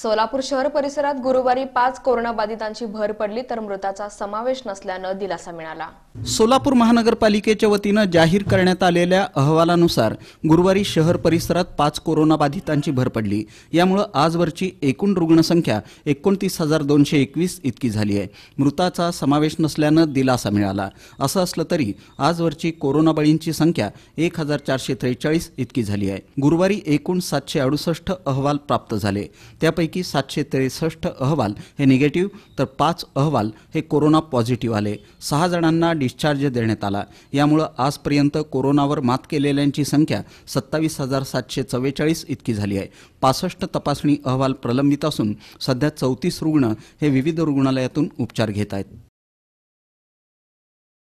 सोलापूर शहर परिसरात गुरुवारी पाच कोरोनाबाधितांची भर पडली तर मृताचा समावेश नसल्यानं दिलासा मिळाला सोलापूर महानगरपालिकेच्या वतीनं जाहीर करण्यात आलेल्या अहवालानुसार गुरुवारी शहर परिसरात पाच कोरोनाबाधितांची भर पडली यामुळे आजवरची एकूण रुग्णसंख्या एकोणतीस हजार दोनशे एकवीस इतकी झाली आहे मृताचा समावेश नसल्यानं दिलासा मिळाला असं असलं तरी आजवरची कोरोना बळींची संख्या एक हजार चारशे त्रेचाळीस इतकी झाली आहे गुरुवारी एकूण सातशे अडुसष्ट अहवाल प्राप्त झाले त्यापैकी त्यापैकी सातशे त्रेसष्ट अहवाल हे निगेटिव्ह तर पाच अहवाल हे कोरोना पॉझिटिव्ह आले सहा जणांना डिस्चार्ज देण्यात आला यामुळं आजपर्यंत कोरोनावर मात केलेल्यांची संख्या सत्तावीस हजार सातशे चव्वेचाळीस इतकी झाली आहे पासष्ट तपासणी अहवाल प्रलंबित असून सध्या चौतीस रुग्ण हे विविध रुग्णालयातून उपचार घेत आहेत